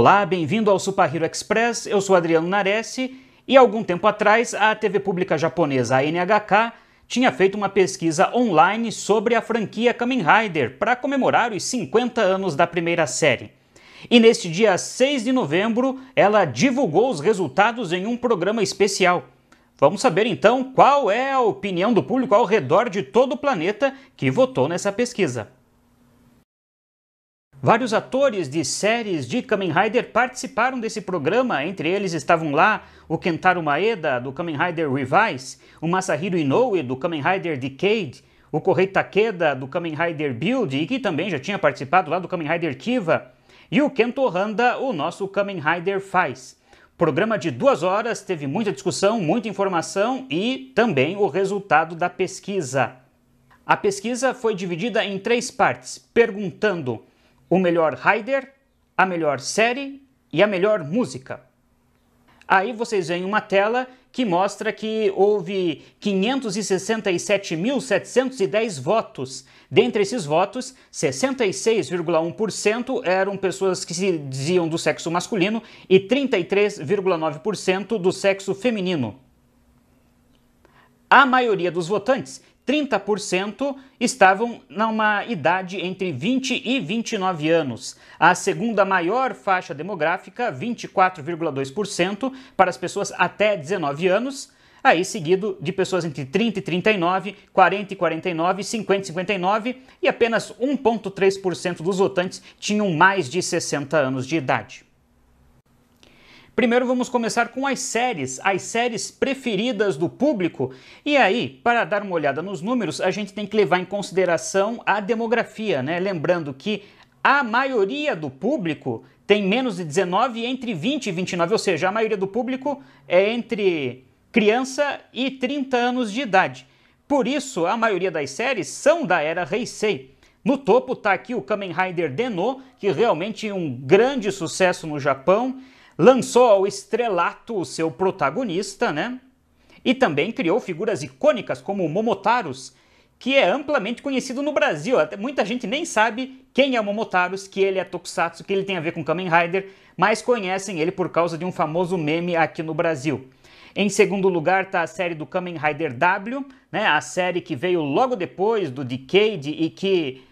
Olá, bem-vindo ao Super Hero Express. Eu sou Adriano Naresi e algum tempo atrás a TV pública japonesa a NHK tinha feito uma pesquisa online sobre a franquia Kamen Rider para comemorar os 50 anos da primeira série. E neste dia 6 de novembro, ela divulgou os resultados em um programa especial. Vamos saber então qual é a opinião do público ao redor de todo o planeta que votou nessa pesquisa. Vários atores de séries de Kamen Rider participaram desse programa, entre eles estavam lá o Kentaro Maeda, do Kamen Rider Revise, o Masahiro Inoue, do Kamen Rider Decade, o Kohei Takeda, do Kamen Rider Build, e que também já tinha participado lá do Kamen Rider Kiva, e o Kento Honda, o nosso Kamen Rider Faz. Programa de duas horas, teve muita discussão, muita informação e também o resultado da pesquisa. A pesquisa foi dividida em três partes, perguntando o melhor rider, a melhor série e a melhor música. Aí vocês veem uma tela que mostra que houve 567.710 votos. Dentre esses votos, 66,1% eram pessoas que se diziam do sexo masculino e 33,9% do sexo feminino. A maioria dos votantes 30% estavam numa idade entre 20 e 29 anos. A segunda maior faixa demográfica, 24,2%, para as pessoas até 19 anos. Aí seguido de pessoas entre 30 e 39, 40 e 49, 50 e 59 e apenas 1,3% dos votantes tinham mais de 60 anos de idade. Primeiro vamos começar com as séries, as séries preferidas do público. E aí, para dar uma olhada nos números, a gente tem que levar em consideração a demografia, né? Lembrando que a maioria do público tem menos de 19 entre 20 e 29, ou seja, a maioria do público é entre criança e 30 anos de idade. Por isso, a maioria das séries são da era Heisei. No topo está aqui o Kamen Rider Deno, que realmente é um grande sucesso no Japão lançou ao estrelato o seu protagonista, né? E também criou figuras icônicas como o Momotaros, que é amplamente conhecido no Brasil. Até muita gente nem sabe quem é o Momotaros, que ele é Tokusatsu, que ele tem a ver com Kamen Rider, mas conhecem ele por causa de um famoso meme aqui no Brasil. Em segundo lugar está a série do Kamen Rider W, né, a série que veio logo depois do Decade e que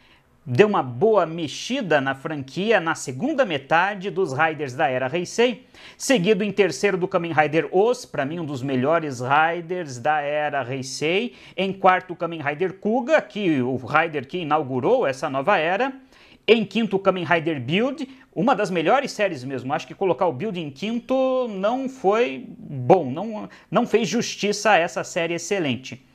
deu uma boa mexida na franquia na segunda metade dos Riders da era Heisei, seguido em terceiro do Kamen Rider Os, para mim um dos melhores Riders da era Heisei, em quarto o Kamen Rider Kuga, que o Rider que inaugurou essa nova era, em quinto o Kamen Rider Build, uma das melhores séries mesmo. Acho que colocar o Build em quinto não foi bom, não, não fez justiça a essa série excelente.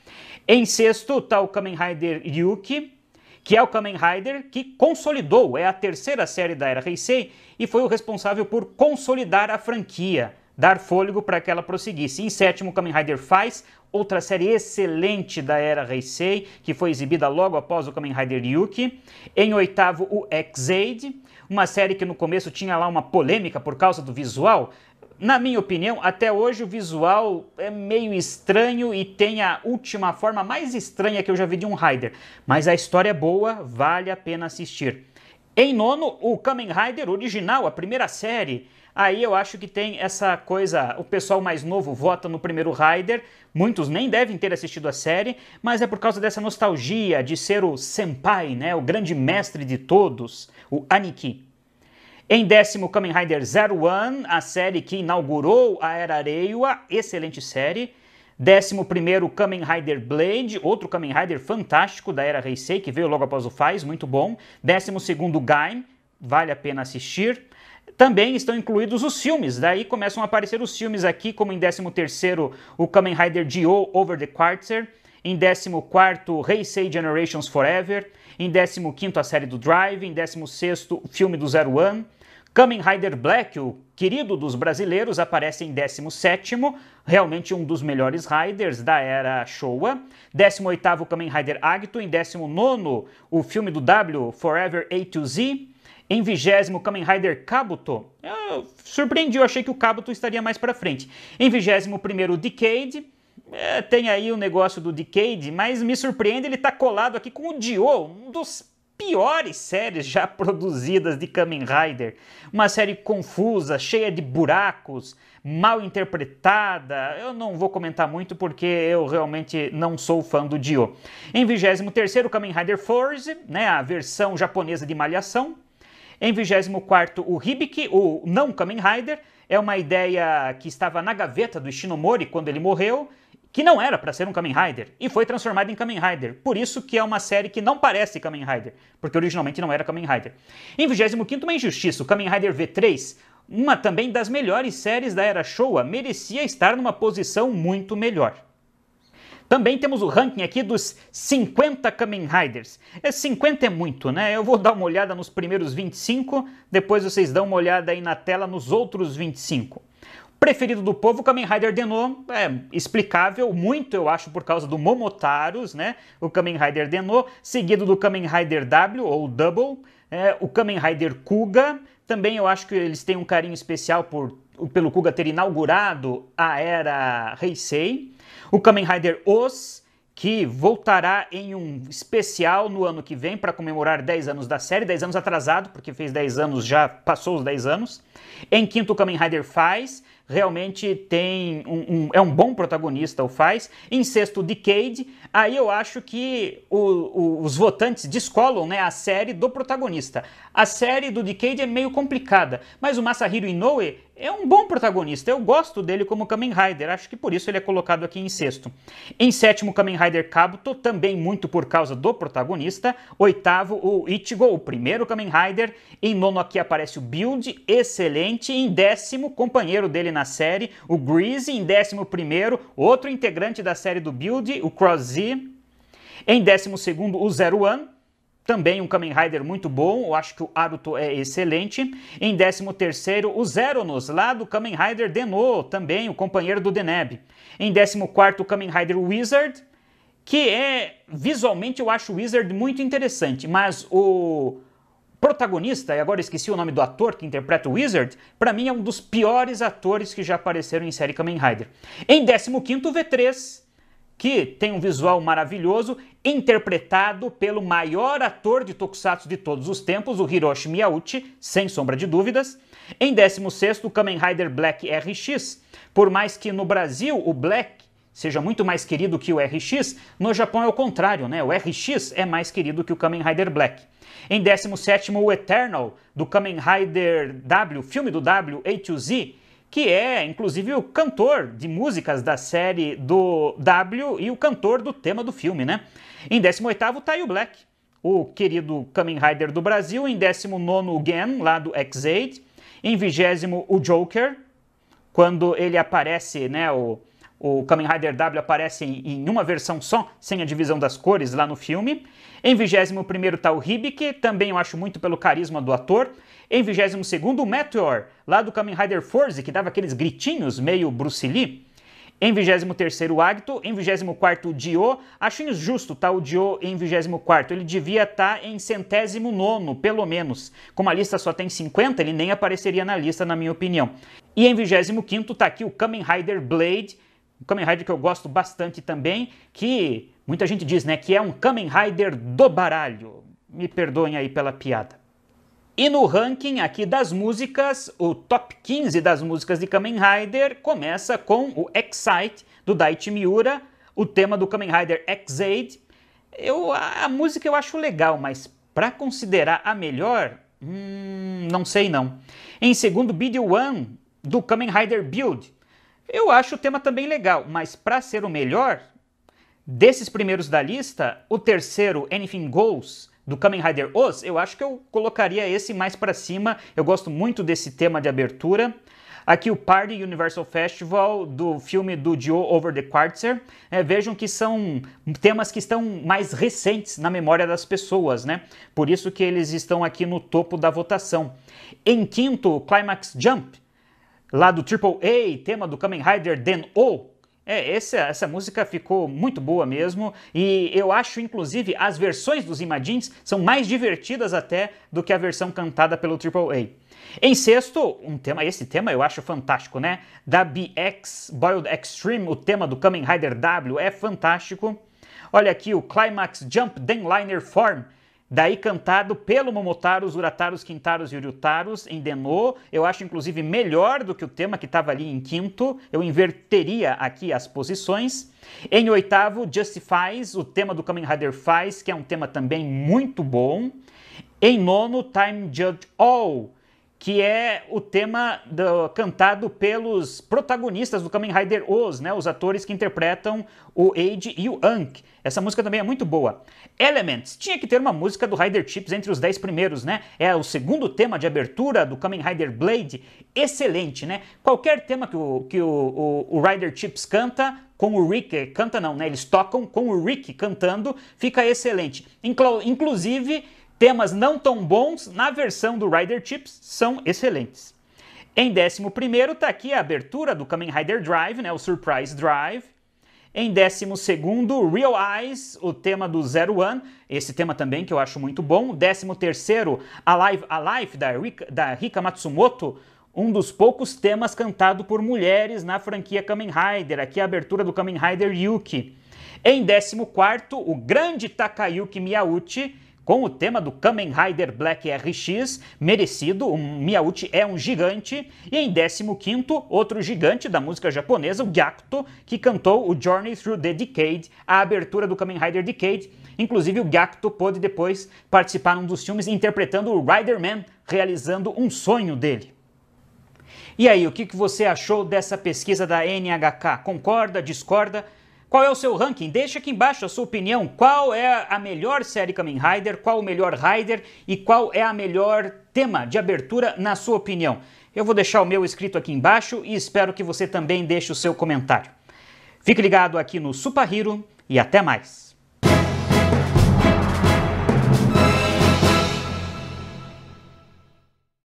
Em sexto está o Kamen Rider Yuki, que é o Kamen Rider que consolidou, é a terceira série da era Heisei e foi o responsável por consolidar a franquia, dar fôlego para que ela prosseguisse. em sétimo, Kamen Rider Faz, outra série excelente da era Heisei, que foi exibida logo após o Kamen Rider Yuki. Em oitavo, o X-Aid, uma série que no começo tinha lá uma polêmica por causa do visual, na minha opinião, até hoje o visual é meio estranho e tem a última forma mais estranha que eu já vi de um Rider. Mas a história é boa, vale a pena assistir. Em nono, o Kamen Rider original, a primeira série. Aí eu acho que tem essa coisa, o pessoal mais novo vota no primeiro Rider, muitos nem devem ter assistido a série, mas é por causa dessa nostalgia de ser o senpai, né, o grande mestre de todos, o Aniki. Em décimo, Kamen Rider Zero One, a série que inaugurou a Era Areiwa, excelente série. Décimo primeiro, Kamen Rider Blade, outro Kamen Rider fantástico da Era Heisei, que veio logo após o Faz, muito bom. Décimo segundo, Gaim, vale a pena assistir. Também estão incluídos os filmes, daí começam a aparecer os filmes aqui, como em 13 terceiro o Kamen Rider Dio Over the Quartzer. em 14º, Heisei Generations Forever, em 15 quinto a série do Drive, em 16 sexto o filme do Zero One, Kamen Rider Black, o querido dos brasileiros, aparece em 17º, realmente um dos melhores Riders da era Showa. 18º, Kamen Rider Agito. Em 19 o filme do W, Forever A to Z. Em 20 Kamen Rider Kabuto. Eu surpreendi, eu achei que o Kabuto estaria mais para frente. Em 21º, Decade. É, tem aí o negócio do Decade, mas me surpreende ele tá colado aqui com o Dio, um dos piores séries já produzidas de Kamen Rider. Uma série confusa, cheia de buracos, mal interpretada. Eu não vou comentar muito porque eu realmente não sou fã do Dio. Em 23º, Kamen Rider Force, né, a versão japonesa de Malhação. Em 24º, o Hibiki, o não Kamen Rider, é uma ideia que estava na gaveta do Shinomori quando ele morreu que não era para ser um Kamen Rider e foi transformado em Kamen Rider. Por isso que é uma série que não parece Kamen Rider, porque originalmente não era Kamen Rider. Em 25 uma injustiça, o Kamen Rider V3, uma também das melhores séries da era Showa, merecia estar numa posição muito melhor. Também temos o ranking aqui dos 50 Kamen Riders. 50 é, é muito, né? Eu vou dar uma olhada nos primeiros 25, depois vocês dão uma olhada aí na tela nos outros 25. Preferido do povo, Kamen Rider Deno é explicável, muito eu acho, por causa do Momotaros, né? O Kamen Rider Deno, seguido do Kamen Rider W ou Double, é, o Kamen Rider Kuga. Também eu acho que eles têm um carinho especial por, pelo Kuga ter inaugurado a era Heisei. O Kamen Rider Os, que voltará em um especial no ano que vem para comemorar 10 anos da série, 10 anos atrasado, porque fez 10 anos, já passou os 10 anos. Em quinto, o Kamen Rider faz, realmente tem um, um, é um bom protagonista, o faz. Em sexto, Decade. Aí eu acho que o, o, os votantes descolam né, a série do protagonista. A série do Decade é meio complicada, mas o Masahiro Inoue é um bom protagonista. Eu gosto dele como Kamen Rider, acho que por isso ele é colocado aqui em sexto. Em sétimo, Kamen Rider Kabuto, também muito por causa do protagonista. Oitavo, o Ichigo, o primeiro Kamen Rider. Em nono aqui aparece o Build, excelente. Em décimo, companheiro dele na série, o Greasy. Em décimo primeiro, outro integrante da série do Build, o Cross Z. Em décimo segundo, o Zero One também um Kamen Rider muito bom, eu acho que o Aruto é excelente. Em 13 terceiro o Zeronos, lá do Kamen Rider Deno, também o companheiro do Deneb. Em 14 quarto o Kamen Rider Wizard, que é, visualmente eu acho o Wizard muito interessante, mas o protagonista, e agora esqueci o nome do ator que interpreta o Wizard, para mim é um dos piores atores que já apareceram em série Kamen Rider. Em 15 quinto o V3, que tem um visual maravilhoso, interpretado pelo maior ator de tokusatsu de todos os tempos, o Hiroshi Miyauchi, sem sombra de dúvidas. Em 16 o Kamen Rider Black RX. Por mais que no Brasil o Black seja muito mais querido que o RX, no Japão é o contrário, né? O RX é mais querido que o Kamen Rider Black. Em 17 o Eternal, do Kamen Rider W, filme do W, A to Z, que é inclusive o cantor de músicas da série do W e o cantor do tema do filme, né? Em 18º tá aí o Black, o querido Kamen Rider do Brasil, em 19º o Gen, lá do X8, em 20 o Joker, quando ele aparece, né, o o Kamen Rider W aparece em uma versão só, sem a divisão das cores lá no filme. Em 21º está o Hibiki, também eu acho muito pelo carisma do ator. Em 22 o Meteor, lá do Kamen Rider Force, que dava aqueles gritinhos meio Bruce Lee. Em 23 o Agito, em 24 o Dio, acho injusto tá o Dio em 24 ele devia estar tá em centésimo nono, pelo menos. Como a lista só tem 50, ele nem apareceria na lista, na minha opinião. E em 25 quinto tá aqui o Kamen Rider Blade, um Kamen Rider que eu gosto bastante também, que muita gente diz, né, que é um Kamen Rider do baralho. Me perdoem aí pela piada. E no ranking aqui das músicas, o top 15 das músicas de Kamen Rider começa com o Excite, do Daichi Miura, o tema do Kamen Rider X-Aid. Eu, a, música eu acho legal, mas para considerar a melhor, hum, não sei não. Em segundo, Bid 1 do Kamen Rider Build. Eu acho o tema também legal, mas para ser o melhor, desses primeiros da lista, o terceiro, Anything Goes, do Kamen Rider Oz, eu acho que eu colocaria esse mais para cima. Eu gosto muito desse tema de abertura. Aqui o Party Universal Festival do filme do Dio Over the Quartzer. É, vejam que são temas que estão mais recentes na memória das pessoas, né? Por isso que eles estão aqui no topo da votação. Em quinto, Climax Jump, lá do Triple A, tema do Kamen Rider Den-O. É, essa, essa música ficou muito boa mesmo, e eu acho, inclusive, as versões dos Imagines são mais divertidas até do que a versão cantada pelo Triple A. Em sexto, um tema, esse tema eu acho fantástico, né? Da BX Boiled Extreme, o tema do Kamen Rider W é fantástico. Olha aqui o Climax Jump Denliner Form, Daí cantado pelo Momotaro, os Urataros, Quintaros e Uriutaros em Denô. Eu acho, inclusive, melhor do que o tema que estava ali em quinto. Eu inverteria aqui as posições. Em oitavo, Justifies, o tema do Kamen Rider Faz, que é um tema também muito bom. Em nono, Time Judge All, que é o tema do, cantado pelos protagonistas do Kamen Rider Oz, né, os atores que interpretam o Age e o Ankh. Essa música também é muito boa. Elements, tinha que ter uma música do Rider Chips entre os 10 primeiros, né? É o segundo tema de abertura do Kamen Rider Blade, excelente, né? Qualquer tema que o, que o, o, o Rider Chips canta, com o Rick, canta não, né? Eles tocam com o Rick cantando, fica excelente. Inclu inclusive Temas não tão bons na versão do Rider Chips são excelentes. Em 11 está aqui a abertura do Kamen Rider Drive, né, o Surprise Drive. Em 12, Real Eyes, o tema do Zero One, esse tema também que eu acho muito bom. 13, Alive Alive, da Rika, da Rika Matsumoto, um dos poucos temas cantado por mulheres na franquia Kamen Rider, aqui a abertura do Kamen Rider Yuki. Em 14, o grande Takayuki Miyauchi, com o tema do Kamen Rider Black RX, merecido, o Miyauchi é um gigante, e em 15 outro gigante da música japonesa, o Gakuto, que cantou o Journey Through the Decade, a abertura do Kamen Rider Decade, inclusive o Gakuto pôde depois participar num dos filmes interpretando o Riderman, realizando um sonho dele. E aí, o que você achou dessa pesquisa da NHK? Concorda, discorda? Qual é o seu ranking? Deixa aqui embaixo a sua opinião. Qual é a melhor série Kamen Rider? Qual o melhor Rider? E qual é a melhor tema de abertura na sua opinião? Eu vou deixar o meu escrito aqui embaixo e espero que você também deixe o seu comentário. Fique ligado aqui no Super Hero e até mais!